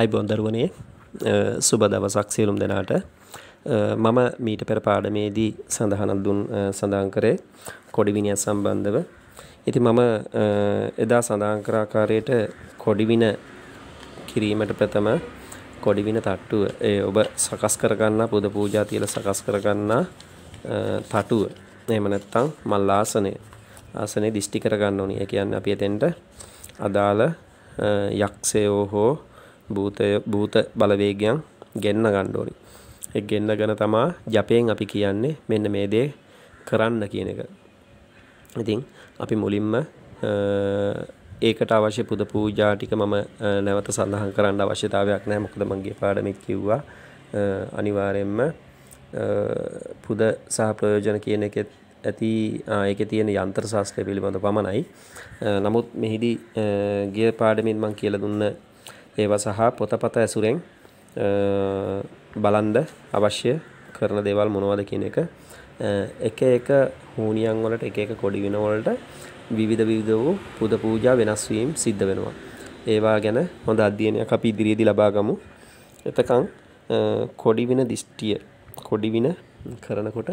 අයිබොන්දරුවනේ සුබ දවසක් සියලුම් දෙනාට මම මීට පෙර පාඩමේදී සඳහනක් දුන් සඳහන් කරේ කොඩිවිනය සම්බන්ධව ඉති මම එදා සඳහන් කරාකාරයට කොඩිවින කිරීමට ප්‍රථම කොඩිවින තට්ටුව ඒ ඔබ සකස් කරගන්න පුද පූජා තියල සකස් කරගන්න තටුව එහෙම නැත්තම් මල් ආසනය ආසනේ දිෂ්ටි කරගන්න ඕනේ. ඒ කියන්නේ අපි එතෙන්ට අදාළ යක්ෂයෝ හෝ භූතය භූත බලවේගයන් ගෙන්න ගන්න ඕනි. ඒ ගෙන්න ගන තමා ජපයෙන් අපි කියන්නේ මෙන්න මේ දේ කරන්න කියන එක. ඉතින් අපි මුලින්ම ඒකට අවශ්‍ය පුද පූජා ටික මම නැවත සඳහන් කරන්න අවශ්‍යතාවයක් නැහැ මොකද මගේ පාඩමෙත් කිව්වා අනිවාර්යයෙන්ම පුද සහ ප්‍රයෝජන කියන එකෙත් ඇති ඒකේ තියෙන යන්ත්‍ර ශාස්ත්‍රය පිළිබඳව පමණයි. නමුත් මෙහිදී ගිය පාඩමින් මම කියලා දුන්න ඒව සහ පොතපත ඇසුරෙන් බලන්ඩ අවශ්‍ය කරන දේවල් මොනවද කියන එක එක එක හූනියන් වලට එක එක කොඩි වෙනවලට විවිධ විවිධ වූ පුද පූජා වෙනස් වීම සිද්ධ වෙනවා. ඒවා ගැන හොඳ අධ්‍යයනයක් අපි ඉදිරියේදී ලබාගමු. එතකන් කොඩි වින දිෂ්ටිය කොඩි වින කරනකොට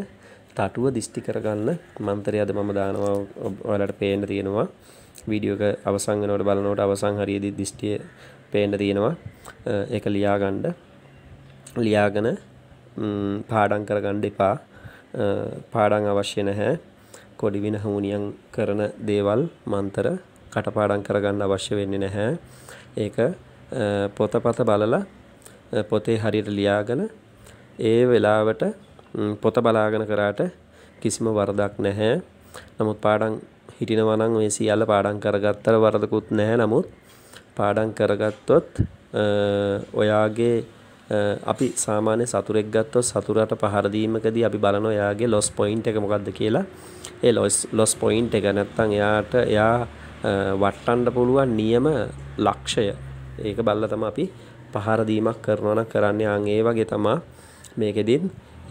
තටුව දිෂ්ටි කරගන්න මන්ත්‍රය අද මම දානවා ඔයාලට පේන්න තියෙනවා. වීඩියෝ එක අවසන් වෙනකොට බලනකොට අවසන් හරියේදී දිෂ්ටිය පේන්න තියෙනවා ඒක ලියාගණ්ඩ ලියාගෙන පාඩන් කරගණ්ඩ එපා පාඩන් අවශ්‍ය නැහැ කොඩි වෙන හමුණියන් කරන දේවල් මන්තර කටපාඩන් කරගන්න අවශ්‍ය වෙන්නේ නැහැ ඒක පොතපත බලලා පොතේ හරියට ලියාගෙන ඒ වෙලාවට පොත බලාගෙන කරාට කිසිම වරදක් නැහැ නමුත් පාඩන් හිටිනවනම් මේ සියල්ල පාඩම් කරගත්තර වරදකුත් නැහැ නමුත් පාඩම් කරගත්තොත් ඔයාගේ අපි සාමාන්‍ය සතුරෙක් ගත්තොත් සතුරට පහර දීමකදී අපි බලන එයාගේ ලොස් පොයින්ට් එක මොකද්ද කියලා. ඒ ලොස් ලොස් පොයින්ට් එක නැත්තම් එයාට එයා වටන්න පුළුවන් නියම ලක්ෂය. ඒක බලලා තමයි අපි පහර දීමක් කරනවා නම් කරන්නේ. ආන් ඒ වගේ තමයි මේකෙදිත්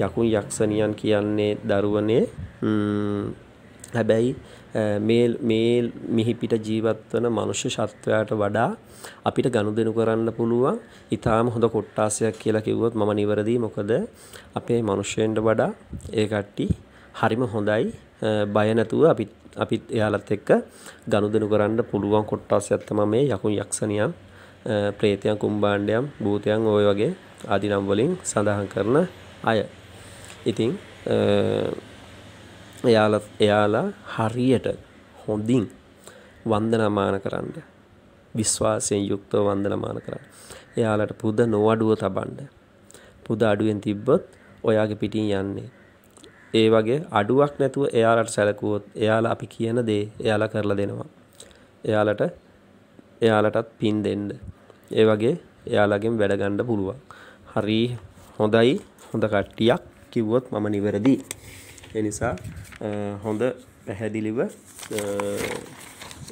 යකුන් යක්ෂණියන් කියන්නේ දරුවනේ හැබැයි මේ මිහිපිට ජීවත්වන මනුෂ්‍ය ශත්වයාට වඩා අපිට ගණු දෙනු කරන්න පුළුවන් ඉතාම හොඳ කොට්ටාසයක් කියලා කිව්වොත් මම නිවරදී මොකද අපේ මනුෂ්‍යයෙන්ට වඩා ඒ කට්ටි හරිම හොඳයි බය නැතුව අපිත් අපිත් එයාලත් එක්ක ගනුදෙනු කරන්න පුළුවන් කොට්ටාසයක් තමයි මේ යකුන් යක්ෂණියන් ප්‍රේතයන් කුම්බාණ්ඩයන් භූතයන් ওই වගේ ආදි නම් වලින් සඳහන් කරන අය. ඉතින් එයාල එයාලා හරියට හොඳින් වන්දනමාන කරන්න විශ්වාසයෙන් යුක්තව වන්දනමාන කරන්න එයාලට පුද නොවඩුව තබන්ඩ පුද අඩුවෙන් තිබ්බොත් ඔයාගේ පිටින් යන්නේ ඒ වගේ අඩුවක් නැතුව එයාලට සැලකුවොත් එයාලා අපි කියන දේ එයාලා කරලා දෙනවා. එයාලට එයාලටත් පින් දෙන්න. ඒ වගේ එයාලගෙන් වැඩ ගන්න පුළුවන්. හරි හොඳයි. හොඳ කට්ටියක් කිව්වොත් මම නිවැරදි. එනිසා හොඳ පැහැදිලිව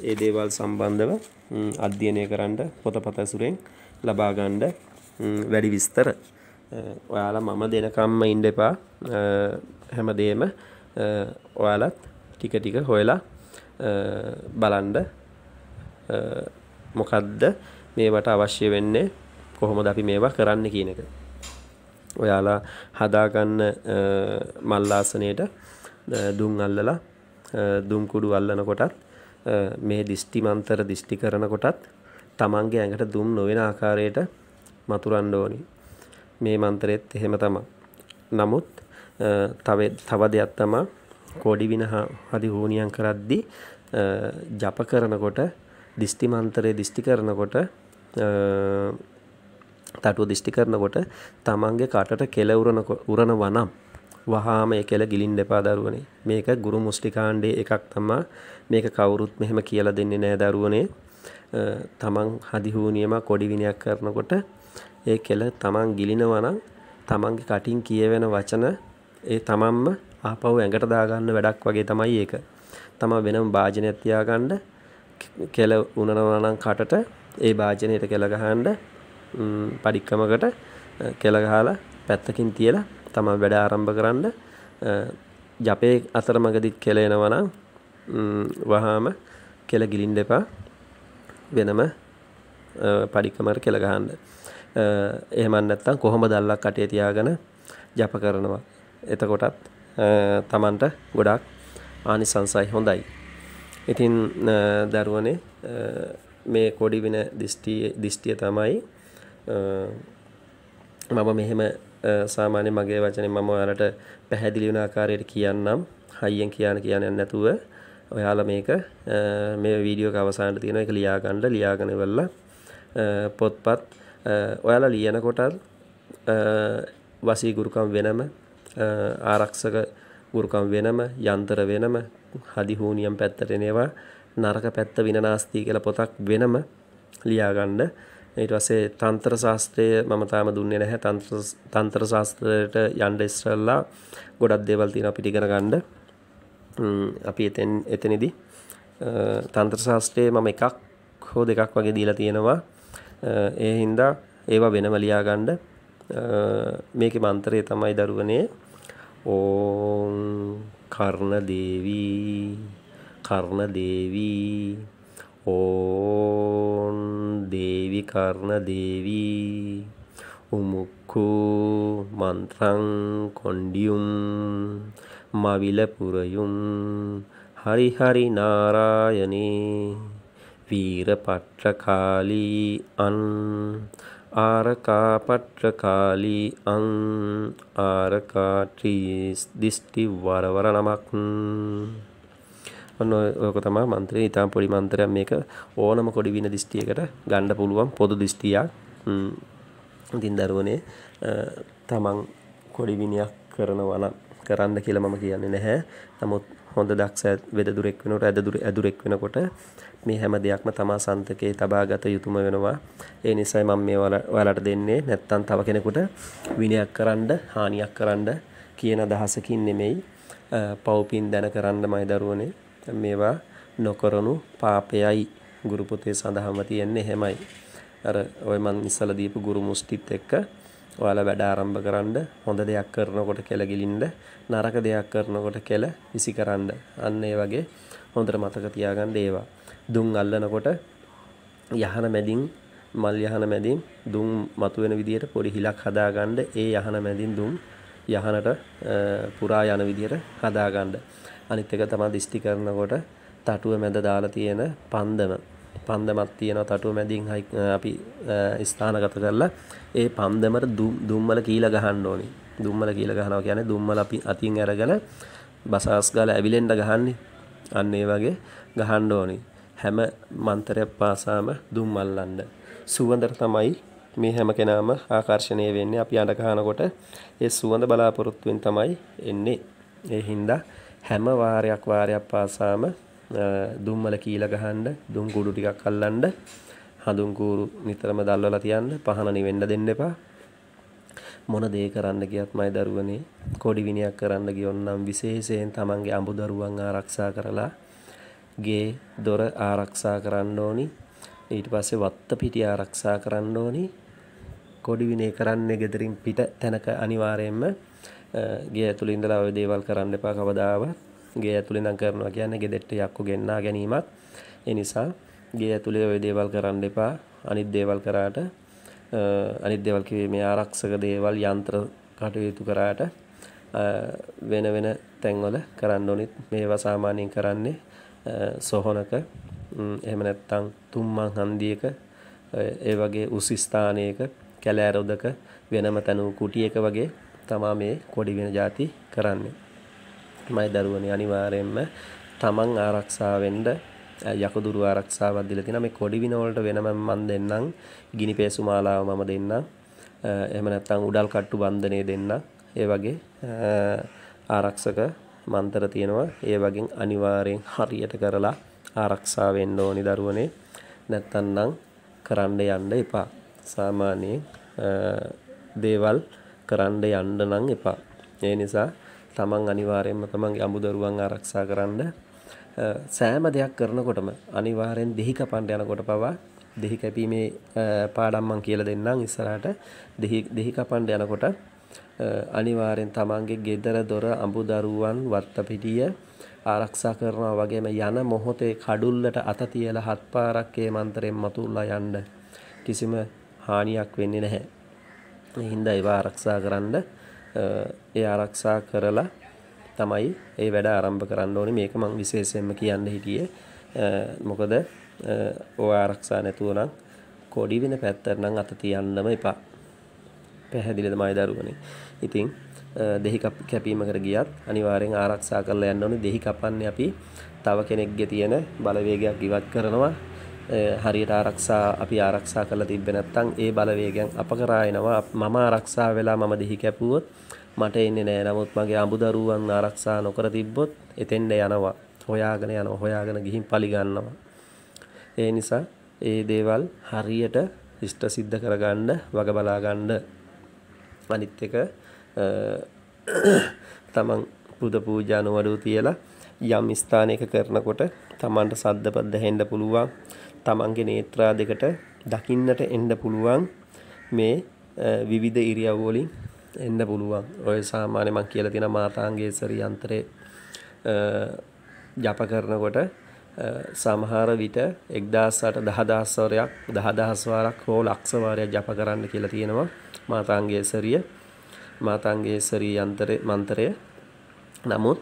ඒ දේවල් සම්බන්ධව අධ්‍යයනය කරන්න පොතපත ඇසුරෙන් ලබා ගන්න වැඩි විස්තර ඔයාලා මම දෙනකම්ම ඉන්න එපා හැමදේම ඔයාලත් ටික ටික හොයලා බලන්න මොකද්ද මේවට අවශ්‍ය වෙන්නේ කොහොමද අපි මේවා කරන්න කියන එක ඔයාලා හදාගන්න මල්ලාසනයට දුම් අල්ලලා දුම්කුඩු අල්ලනකොටත් මේ දිෂ්ටිමන්තර දිෂ්ටි කරනකොටත් තමන්ගේ ඇඟට දුම් නොවෙන ආකාරයට මතුරන්න ඕනි මේ මන්තරෙත් එහෙම තමා නමුත් තව තව දෙයක් තමා කෝඩි විනහා හදි හෝනියන් කරද්දි ජප කරනකොට දිෂ්ටිමන්තරය දිෂ්ටි කරනකොට තටුව දිෂ්ටි කරනකොට තමන්ගේ කටට කෙල උරන උරන වනම් වහාම ඒ කෙල ගිලින් දෙපා දරුවනේ මේක ගුරු මුස්ටිකාණ්ඩේ එකක් තමා මේක කවුරුත් මෙහෙම කියලා දෙන්නේ නෑ දරුවනේ තමන් හදිහූනියම කොඩි විනයක් කරනකොට ඒ කෙල තමන් ගිලිනවා නම් තමන්ගේ කටින් කියවෙන වචන ඒ තමන්ම ආපහු ඇඟට දාගන්න වැඩක් වගේ තමයි ඒක. තමන් වෙනම වාජනයක් තියාගන්න කෙල උනනවා නම් කටට ඒ වාජනයට කෙල ගහන්න පඩික්කමකට කෙළගහලා පැත්තකින් තියලා තම වැඩ ආරම්භ කරන්න ජපේ අතරමගදිත් කෙලෙනවනම් වහාම කෙළ ගිලින් දෙපා වෙනම පඩික්කමට කෙළගහන්න එහමන් නැත්තම් කොහොම දල්ලක් කටේ තියාගෙන ජප කරනවා එතකොටත් තමන්ට ගොඩක් ආනිසංසයි හොඳයි ඉතින් දරුවනේ මේ කොඩි වෙන දිෂ්ටිය තමයි මම මෙහෙම සාමාන්‍ය මගේ වචනේ මම ඔයාලට පැහැදිලි වෙන ආකාරයට කියන්නම් හයියෙන් කියන කියන්නේ නැතුව ඔයාලා මේක මේ වීඩියෝ එක අවසානට තියෙන එක ලියා ගන්න ලියාගෙන ඉවරලා පොත්පත් ඔයාලා ලියනකොටත් වසී ගුරුකම් වෙනම ආරක්ෂක ගුරුකම් වෙනම යන්ත්‍ර වෙනම හදි හූනියම් පැත්තට එනවා නරක පැත්ත විනාශී කියලා පොතක් වෙනම ලියා ගන්න ඊට පස්සේ තන්ත්‍ර ශාස්ත්‍රය මම තාම දුන්නේ නැහැ තන්ත්‍ර තන්ත්‍ර ශාස්ත්‍රයට යන්න ඉස්සෙල්ලා ගොඩක් දේවල් තියෙනවා අපි ඉගෙන ගන්න. අපි එතෙන් එතනදී තන්ත්‍ර ශාස්ත්‍රයේ මම එකක් හෝ දෙකක් වගේ දීලා තියෙනවා. ඒ හින්දා ඒවා වෙනම ලියා ගන්න. මේකේ මන්ත්‍රය තමයි දරුවනේ ඕම් කර්ණ දේවී කර්ණ දේවී ඕන් දේවි කරණ දේවී උමුක්කු මන්ත්‍රං කොන්්ඩියුම් මවිලපුරයුම් හරිහරි නාරායනේ වීර පට්‍රකාලී අන් ආරකාපට්‍රකාලී අං ආරකාට්‍රීස් දිිෂ්ටි වරවර නමක් ඔන්න ඔයක තමයි මන්ත්‍රය ඉතාම පොඩි මන්ත්‍රයක් මේක ඕනම කොඩි වින දිෂ්ටියකට ගන්න පුළුවන් පොදු දිෂ්ටියක්. ඉතින් දරුවනේ තමන් කොඩි විනයක් කරනවා නම් කරන්න කියලා මම කියන්නේ නැහැ. නමුත් හොඳ දක්ෂ වෙදදුරෙක් වෙනකොට ඇදදුර ඇදුරෙක් වෙනකොට මේ හැම දෙයක්ම තමා සන්තකේ තබා ගත යුතුම වෙනවා. ඒ නිසයි මම මේ ඔයාලට දෙන්නේ නැත්තම් තව කෙනෙකුට විනයක් කරන්න, හානියක් කරන්න කියන අදහසකින් නෙමෙයි. පව්පින් දැන කරන්න මයි දරුවනේ මේවා නොකරනු පාපයයි ගුරු පොතේ සඳහන්ව තියෙන්නේ හැමයි. අර ඔය මං ඉස්සලා දීපු ගුරු මුස්තිත් එක්ක ඔයාලා වැඩ ආරම්භ කරන්න හොඳ දෙයක් කරනකොට කෙල ගිලින්න නරක දෙයක් කරනකොට කෙල විසිකරන්න අන්න ඒ වගේ හොඳට මතක තියාගන්න ඒවා දුම් අල්ලනකොට යහන මැදින් මල් යහන මැදින් දුම් මතුවෙන විදිහට පොඩි හිලක් හදාගන්න ඒ යහන මැදින් දුම් යහනට පුරා යන විදිහට හදාගන්න අනිත් එක තමයි දිස්ති කරනකොට තටුව මැද දාලා තියෙන පන්දම පන්දමක් තියෙන තටුව මැදින් අපි ස්ථානගත කරලා ඒ පන්දමට දුම්මල කීල ගහන්න ඕනේ දුම්මල කීල ගහනවා කියන්නේ දුම්මල අපි අතින් අරගෙන බසස් ගාලා ඇවිලෙන්න ගහන්නේ අන්න ඒ වගේ ගහන්න ඕනේ හැම මන්තරයක් පාසාම දුම්මල්ලන්න සුවඳට තමයි මේ හැම කෙනාම ආකර්ෂණය වෙන්නේ අපි අඬ ගහනකොට ඒ සුවඳ බලාපොරොත්තුෙන් තමයි එන්නේ ඒ හින්දා හැම වාරයක් වාරයක් පාසාම දුම්මල කීල ගහන්න දුම් කුඩු ටිකක් අල්ලන්න හඳුන් කූරු නිතරම දැල්වලා තියන්න පහන නිවෙන්න දෙන්න එපා මොන දේ කරන්න ගියත් මයි දරුවනේ කොඩි විනයක් කරන්න ගියොන්නම් විශේෂයෙන් තමන්ගේ අඹ දරුවන් ආරක්ෂා කරලා ගේ දොර ආරක්ෂා කරන්න ඕනි ඊට පස්සේ වත්ත පිටි ආරක්ෂා කරන්න ඕනි කොඩි විනේ කරන්නේ gederin පිට තැනක අනිවාර්යයෙන්ම ගේ ඇතුළේ ඉඳලා ඔය දේවල් කරන්න එපා කවදාවත් ගේ ඇතුළේ ඉඳන් කරනවා කියන්නේ ගෙදෙට්ට යක්කු ගෙන්නා ගැනීමක් ඒ නිසා ගේ ඇතුළේ ඔය දේවල් කරන්න එපා අනිත් දේවල් කරාට අනිත් දේවල් කිව්වේ මේ ආරක්ෂක දේවල් යන්ත්‍ර කටයුතු කරාට වෙන වෙන තැන්වල කරන්න ඕනිත් මේවා සාමාන්‍යයෙන් කරන්නේ සොහොනක එහෙම නැත්නම් තුම්මන් හන්දියක ඒ වගේ උසි ස්ථානයක කැලෑරොදක වෙනම තනු කුටියක වගේ තමා මේ කොඩි වෙන જાති කරන්නේ. මයි දරුවනි අනිවාර්යයෙන්ම තමන් ආරක්ෂා වෙන්න යකදුරු ආරක්ෂාවක් දීලා තිනා මේ කොඩි වින වලට වෙනම මම දෙන්නම් ගිනි පේසු මාලාව මම දෙන්නම් එහෙම නැත්නම් උඩල් කට්ටු බන්ධනය දෙන්නම් ඒ වගේ ආරක්ෂක මන්තර තියෙනවා ඒ වගේ අනිවාර්යෙන් හරියට කරලා ආරක්ෂා වෙන්න ඕනි දරුවනේ නැත්තම් නම් කරන්න යන්න එපා සාමාන්‍යයෙන් දේවල් කරන්න යන්න නම් එපා. ඒ නිසා තමන් අනිවාර්යෙන්ම තමන්ගේ අමුදරුවන් ආරක්ෂා කරන්න සෑම දෙයක් කරනකොටම අනිවාරයෙන් දෙහි කපන්ඩ යනකොට පවා දෙහි කැපීමේ පාඩම්මන් කියල දෙන්නම් ඉස්සරහට දෙහි කපන්ඩ යනකොට අනිවාරෙන් තමන්ගේ ගෙදර දොර අඹු දරුවන් වත්තපිටිය ආරක්ෂා කරනවා වගේම යන මොහොතේ කඩුල්ලට අත තියලා හත් පාරක් ඒ මන්තරෙන් මතුල්ලා යන්න කිසිම හානියක් වෙන්නේ නැහැ. ඒ හින්දා ඒවා ආරක්ෂා කරන්න ඒ ආරක්ෂා කරලා තමයි ඒ වැඩ ආරම්භ කරන්න ඕනේ මේක මම විශේෂයෙන්ම කියන්න හිටියේ මොකද ඔය ආරක්ෂා නැතුව නම් කොඩි වෙන පැත්තට නම් අත තියන්නම එපා පැහැදිලිද මයි දරුවනේ ඉතින් දෙහි කැපීමකට ගියත් අනිවාර්යෙන් ආරක්ෂා කරලා යන්න ඕනේ දෙහි කපන්නේ අපි තව කෙනෙක්ගේ තියෙන බලවේගයක් ඉවත් කරනවා හරියට ආරක්ෂා අපි ආරක්ෂා කරලා තිබ්බේ නැත්නම් ඒ බලවේගයන් අපකරා එනවා මම ආරක්ෂා වෙලා මම දිහි කැපුවොත් මට එන්නේ නැහැ නමුත් මගේ අඹදරුවන් ආරක්ෂා නොකර තිබ්බොත් එතෙන්ද යනවා හොයාගෙන යනවා හොයාගෙන ගිහින් පලි ගන්නවා ඒ නිසා ඒ දේවල් හරියට ඉෂ්ට සිද්ධ කරගන්න වග බලා ගන්න අනිත් එක තමන් පුද පූජා නොවඩු තියලා යම් ස්ථානයක කරනකොට තමන්ට සද්දපත් දැහෙන්න පුළුවන් තමන්ගේ නේත්‍රා දෙකට දකින්නට එන්ඩ පුළුවන් මේ විවිධ ඉරියව්වලින් එන්න පුළුවන් ඔය සාමාන්‍යමක් කියල තින මාතාන්ගේ සරි අන්තරය ජප කරනකොට සමහර විට එක්දාසට දහදහස්වරයක් දහදහස්වාරක් හෝ ලක්ෂවාරයක් ජප කරන්න කියලා තියෙනවා මාතාන්ගේ සරිය මාතාන්ගේ සරී අන්තරය මන්තරය නමුත්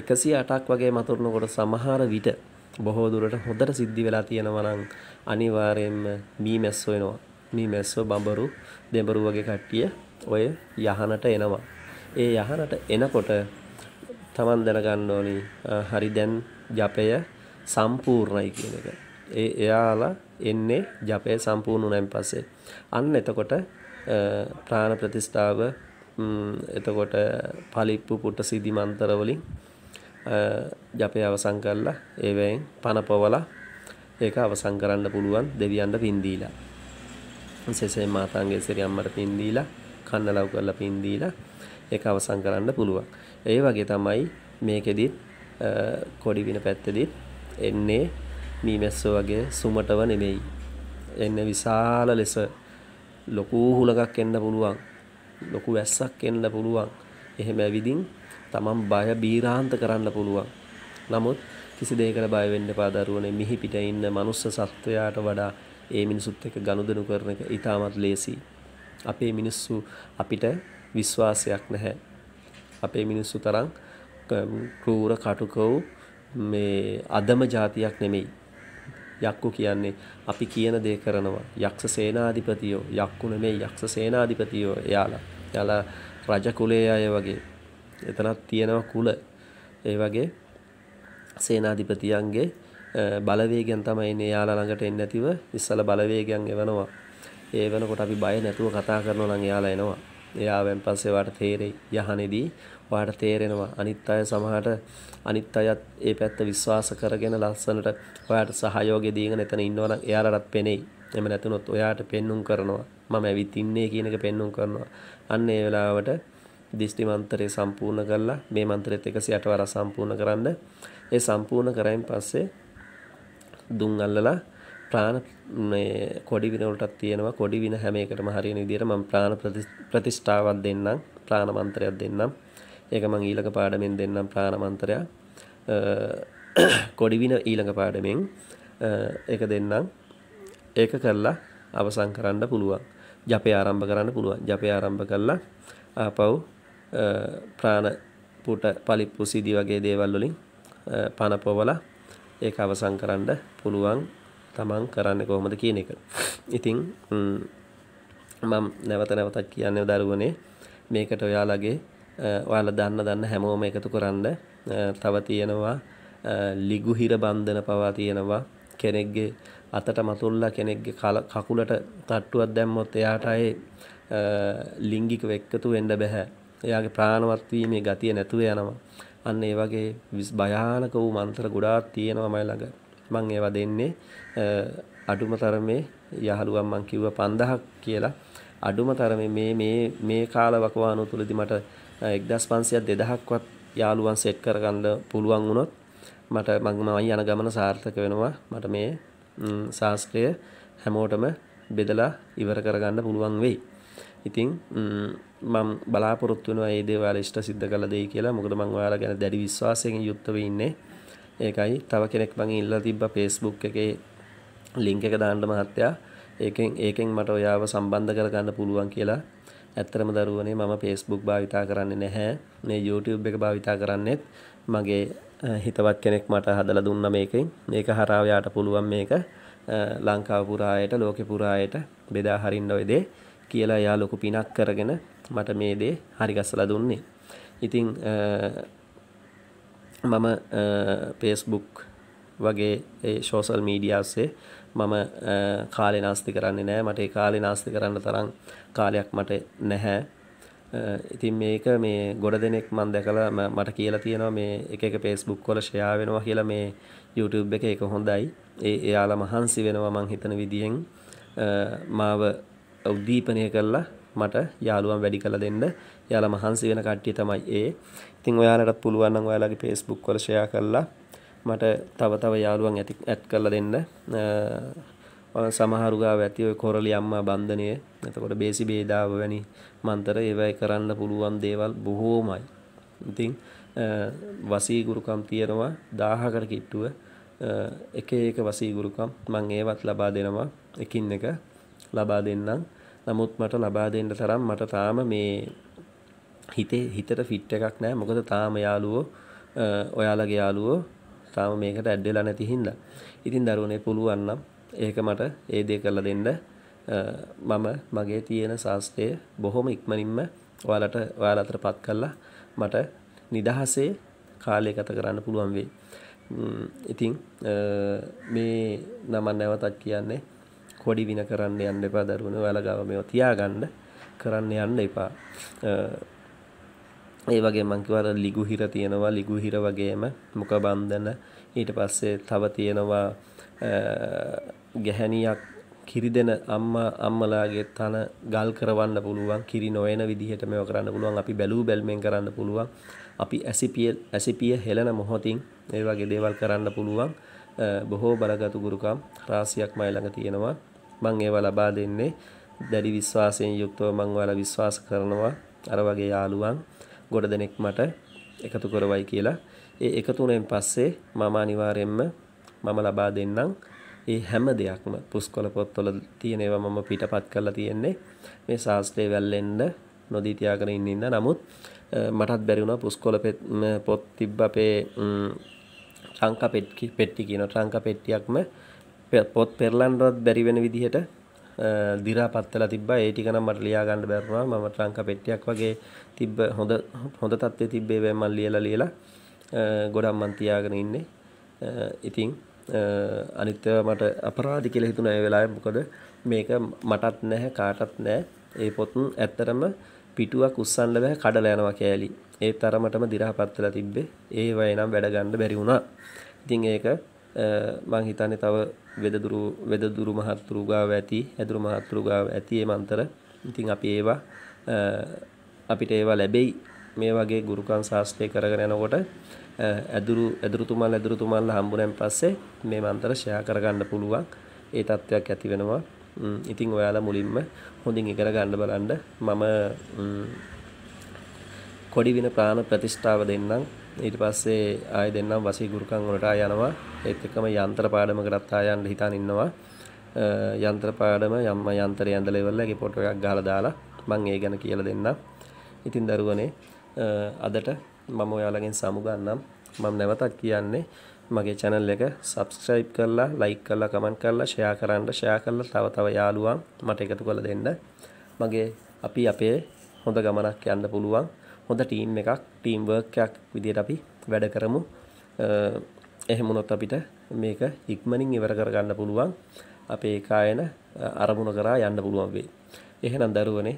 එකසි අටක් වගේ මතුරණකොට සමහර විට බොහෝ දුරට හොඳට සිද්ධි වෙලා තියෙනවා නම් අනිවාර්යයෙන්ම මී මැස්සෝ එනවා. මී මැස්සෝ බඹරු දෙඹරු වගේ කට්ටිය ඔය යහනට එනවා. ඒ යහනට එනකොට Taman දැනගන්න ඕනි හරි දැන් ජපය සම්පූර්ණයි කියන එක. ඒ එයාලා එන්නේ ජපය සම්පූර්ණ වුණාන් පස්සේ. අන්න එතකොට ප්‍රාණ ප්‍රතිස්ථාව එතකොට පලිප්පු පුට සිදි මන්තර වලින් ජපය අවසන් කරලා ඒවයින් පනපොවලා ඒක අවසන් කරන්න පුළුවන් දෙවියන්ට පින් දීලා. විශේෂයෙන් මාතාන්ගේ සිරි අම්මට පින් දීලා කන්නලව් කරලා පින් දීලා ඒක අවසන් කරන්න පුළුවන්. ඒ වගේ තමයි මේකෙදිත් කොඩි වින පැත්තෙදිත් එන්නේ මීමැස්සෝ වගේ සුමටව නෙමෙයි. එන්නේ විශාල ලෙස ලොකු හුලකක් එන්න පුළුවන්. ලොකු වැස්සක් එන්න පුළුවන්. එහෙම ඇවිදින් තමන් බය බීරාන්ත කරන්න පුළුවන්. නමුත් කිසි දෙයකට බය වෙන්න එපා දරුවනේ. මිහි පිට ඉන්න මනුස්ස සත්වයාට වඩා ඒ මිනිසුත් එක්ක ගනුදෙනු කරන එක ඉතාමත් ලේසියි. අපේ මිනිස්සු අපිට විශ්වාසයක් නැහැ. අපේ මිනිස්සු තරම් ක්‍රූර කටුකව මේ අදම જાතියක් නෙමෙයි. යක්කු කියන්නේ අපි කියන දේ කරනවා. යක්ෂ සේනාධිපතියෝ යක්කු නෙමෙයි යක්ෂ සේනාධිපතියෝ එයාලා. එයාලා රජ කුලයේ අය වගේ එතනත් තියෙනවා කුල. ඒ වගේ සේනාධිපතියන්ගේ බලවේගයන් තමයි ඉන්නේ යාලා ළඟට එන්නේ නැතිව ඉස්සලා බලවේගයන් එවනවා. ඒ වෙනකොට අපි බය නැතුව කතා කරනවා නම් යාලා එනවා. එයාවෙන් පස්සේ වාට තේරෙයි යහනේදී වාට තේරෙනවා අනිත් අය සමහරට අනිත් අයත් ඒ පැත්ත විශ්වාස කරගෙන ලස්සනට ඔයාට සහයෝගය දීගෙන එතන ඉන්නවනම් එයාලටත් පෙනෙයි එහෙම නැතුනොත් ඔයාට පෙන්눔 කරනවා මම ඇවිත් ඉන්නේ කියන එක පෙන්눔 කරනවා අන්න ඒ වෙලාවට දිස්ත්‍රි මන්ත්‍රය සම්පූර්ණ කරලා මේ මන්ත්‍රයත් 108 වරක් සම්පූර්ණ කරන්න. ඒ සම්පූර්ණ කරයින් පස්සේ දුම් අල්ලලා ප්‍රාණ මේ කොඩි වින වලටත් තියෙනවා කොඩි වින හැම එකටම හරියන විදිහට මම ප්‍රාණ ප්‍රතිෂ්ඨාවක් දෙන්නම් ප්‍රාණ මන්ත්‍රයක් දෙන්නම් ඒක මම ඊළඟ පාඩමෙන් දෙන්නම් ප්‍රාණ මන්ත්‍රය කොඩි වින ඊළඟ පාඩමෙන් ඒක දෙන්නම් ඒක කරලා අවසන් කරන්න පුළුවන් ජපය ආරම්භ කරන්න පුළුවන් ජපය ආරම්භ කරලා ආපහු ප්‍රාණ පුට පලිප්පු සිදි වගේ දේවල් වලින් පණ පොවලා ඒක අවසන් කරන්න පුළුවන් තමන් කරන්නේ කොහොමද කියන එක. ඉතින් මම නැවත නැවතත් කියන්නේ දරුවනේ මේකට ඔයාලගේ ඔයාලා දන්න දන්න හැමෝම එකතු කරන්න තව තියෙනවා ලිගුහිර බන්ධන පවා තියෙනවා කෙනෙක්ගේ අතට මතුල්ලා කෙනෙක්ගේ කකුලට තට්ටුවක් දැම්මොත් එයාට ඒ ලිංගික වෙක්කතු වෙන්න බෑ එයාගේ ප්‍රාණවත් වීමේ ගතිය නැතුව යනවා. අන්න ඒ වගේ භයානක වූ මන්ත්‍ර ගොඩාක් තියෙනවා මයි ළඟ. මම ඒවා දෙන්නේ අඩුම තරමේ යහළුවන් මං කිව්ව 5000ක් කියලා. අඩුම තරමේ මේ මේ මේ කාල වකවානුව තුලදී මට 1500ක් 2000ක්වත් යාළුවන් සෙට් කරගන්න පුළුවන් වුණොත් මට මම යන ගමන සාර්ථක වෙනවා. මට මේ ශාස්ත්‍රය හැමෝටම බෙදලා ඉවර කරගන්න පුළුවන් වෙයි. ඉතින් මම බලාපොරොත්තු වෙනවා මේ දේවල් ඉෂ්ට සිද්ධ කළ දෙයි කියලා. මොකද මම ඔයාලා ගැන දැඩි විශ්වාසයෙන් යුක්තව ඉන්නේ. ඒකයි තව කෙනෙක් මගෙන් ඉල්ලලා තිබ්බා Facebook එකේ ලින්ක් එක දාන්න මහත්තයා. ඒකෙන් ඒකෙන් මට ඔයාව සම්බන්ධ කරගන්න පුළුවන් කියලා. ඇත්තරම දරුවනේ මම Facebook භාවිතා කරන්නේ නැහැ. මේ YouTube එක භාවිතා කරන්නේත් මගේ හිතවත් කෙනෙක් මට හදලා දුන්න මේකෙන්. මේක හරහා ඔයාට පුළුවන් මේක ලංකාව පුරායට ලෝකෙ පුරායට බෙදා හරින්න ඔය දේ කියලා එයා ලොකු පිනක් කරගෙන මට මේ දේ හරි ගස්සලා දුන්නේ. ඉතින් මම Facebook වගේ ඒ සෝෂල් මීඩියාස්සේ මම කාලේ නාස්ති කරන්නේ නෑ මට ඒ කාලේ නාස්ති කරන්න තරම් කාලයක් මට නැහැ. ඉතින් මේක මේ ගොඩ දෙනෙක් මන් දැකලා මට කියලා තියෙනවා මේ එක එක Facebook වල ෂෙයා වෙනවා කියලා මේ YouTube එකේ ඒක හොඳයි. ඒ එයාලා මහන්සි වෙනවා මං හිතන විදිහෙන් මාව උද්දීපනය කරලා මට යාළුවන් වැඩි කරලා දෙන්න. යාලා මහන්සි වෙන කට්ටිය තමයි ඒ. ඉතින් ඔයාලටත් පුළුවන් නම් ඔයාලගේ Facebook වල ෂෙයා කරලා මට තව තව යාළුවන් ඇති ඇඩ් කරලා දෙන්න. සමහරු ගාව ඇති ඔය කොරළි අම්මා බන්ධනය. එතකොට බේසි බේදාව වැනි මන්තර ඒවයි කරන්න පුළුවන් දේවල් බොහෝමයි. ඉතින් වසීගුරුකම් තියෙනවා 1000කට කිට්ටුව එක එක වසීගුරුකම් මම ඒවත් ලබා දෙනවා එකින් එක ලබා දෙන්නම් නමුත් මට ලබා දෙන්න තරම් මට තාම මේ හිතේ හිතට ෆිට් එකක් නෑ මොකද තාම යාළුවෝ ඔයාලගේ යාළුවෝ තාම මේකට ඇඩ්ඩෙලා නැති හින්දා. ඉතින් දරුවනේ පුළුවන් නම් ඒක මට ඒ දේ කරලා දෙන්න මම මගේ තියෙන ශාස්ත්‍රය බොහොම ඉක්මනින්ම ඔයාලට ඔයාලා අතරපත් කරලා මට නිදහසේ කාලය ගත කරන්න පුළුවන් වෙයි. ඉතින් මේ නම නැවතත් කියන්නේ කොඩි වින කරන්න යන්න එපා දරුවන වලගාව මෙ තියාගන්න කරන්න යන්න එපා ඒ වගේ මංකිවර ලිගුහිර තියෙනවා ලිගුහිර වගේම මොක බන්ධන ඊට පස්සේ තව තියෙනවා ගැහැනියක් කිරි දෙන අම්මා අම්මලාගේ තන ගල් කරවන්න පුළුවන් කිරි නොයන විදිහට මේව කරන්න පුළුවන් අපි බැලූ බැල්මෙන් කරන්න පුළුවන් අපි ඇසිපිය ඇසිපිය හෙලන මොහොතින් ඒ වගේ දේවල් කරන්න පුළුවන් බොහෝ බලගතු ගුරුකම් රාසියක් මයි ළඟ තියෙනවා මං ඒව ලබා දෙන්නේ දැඩි විශ්වාසයෙන් යුක්තව මං ඔයාලා විශ්වාස කරනවා අර වගේ යාළුවන් ගොඩ දෙනෙක් මට එකතු කරවයි කියලා ඒ එකතු වුණෙන් පස්සේ මම අනිවාර්යෙන්ම මම ලබා දෙන්නම් ඒ හැම දෙයක්ම පුස්කොළ පොත්වල තියෙන ඒවා මම පිටපත් කරලා තියෙන්නේ මේ ශාස්ත්‍රයේ වැල්ලෙන්න නොදී තියාගෙන ඉන්න ඉඳ නමුත් මටත් බැරි වුණා පුස්කොළ පොත් තිබ්බ අපේ ට්‍රංක පෙට්ටි කියන ට්‍රංක පෙට්ටියක්ම පොත් පෙරලන්නවත් බැරි වෙන විදිහට දිරා පත්වලා තිබ්බා ඒ ටික නම් මට ලියා ගන්න බැරුණා මම ට්‍රංක පෙට්ටියක් වගේ තිබ්බ හොඳ හොඳ තත්ත්වයේ තිබ්බේ ඒවා මම ලියලා ලියලා ගොඩක් මම තියාගෙන ඉන්නේ ඉතින් අනිත් මට අපරාධ කියලා හිතුණා ඒ වෙලාවේ මොකද මේක මටත් නැහැ කාටත් නැහැ ඒ පොත් ඇත්තටම පිටුවක් උස්සන්න බෑ කඩලා යනවා කෑලි ඒ තරමටම දිරහපත් වෙලා තිබ්බේ ඒ වගේ නම් වැඩ ගන්න බැරි වුණා ඉතින් ඒක මං හිතන්නේ තව වෙදදුරු වෙදදුරු මහත්තුරු ගාව ඇති ඇදුරු මහත්තුරු ගාව ඇති මේ මන්තර. ඉතින් අපි ඒවා අපිට ඒවා ලැබෙයි මේ වගේ ගුරුකම් ශාස්ත්‍රය කරගෙන යනකොට ඇදුරු ඇදුරුතුමල් ඇදුරුතුමල්ලා හම්බුනෙන් පස්සේ මේ මන්තර ෂෙයා කරගන්න පුළුවන්. ඒ තත්ත්වයක් ඇති වෙනවා. ඉතින් ඔයාලා මුලින්ම හොඳින් ඉගෙන ගන්න බලන්න. මම කොඩි වින ප්‍රාණ ප්‍රතිෂ්ඨාව දෙන්නම්. ඊට පස්සේ ආය දෙන්නම් වසී ගුරුකම් වලට ආය යනවා ඒත් එක්කම යන්ත්‍ර පාඩමකටත් ආය යන්න හිතාන ඉන්නවා යන්ත්‍ර පාඩම යම්ම යන්ත්‍රය ඇඳලා ඉවරලා ඒකේ ෆොටෝ එකක් ගහලා දාලා මම ඒ ගැන කියලා දෙන්නම් ඉතින් දරුවනේ අදට මම ඔයාලගෙන් සමුගන්නම් මම නැවතත් කියන්නේ මගේ channel එක subscribe කරලා like කරලා comment කරලා share කරන්න share කරලා තව තව යාළුවන් මට එකතු කරලා දෙන්න මගේ අපි අපේ හොඳ ගමනක් යන්න පුළුවන් හොඳ ටීම් එකක් ටීම් වර්කයක් විදියට අපි වැඩ කරමු එහෙමුණොත් අපිට මේක ඉක්මනින් ඉවර කරගන්න පුළුවන් අපේ ඒකායන අරමුණ කරා යන්න පුළුවන් වේ. එහෙනම් දරුවනේ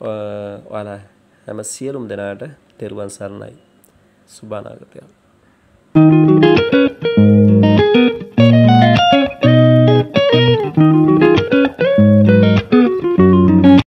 ඔයාලා හැම සියලුම දෙනාට තෙරුවන් සරණයි. සුබානාගතයක්. thank you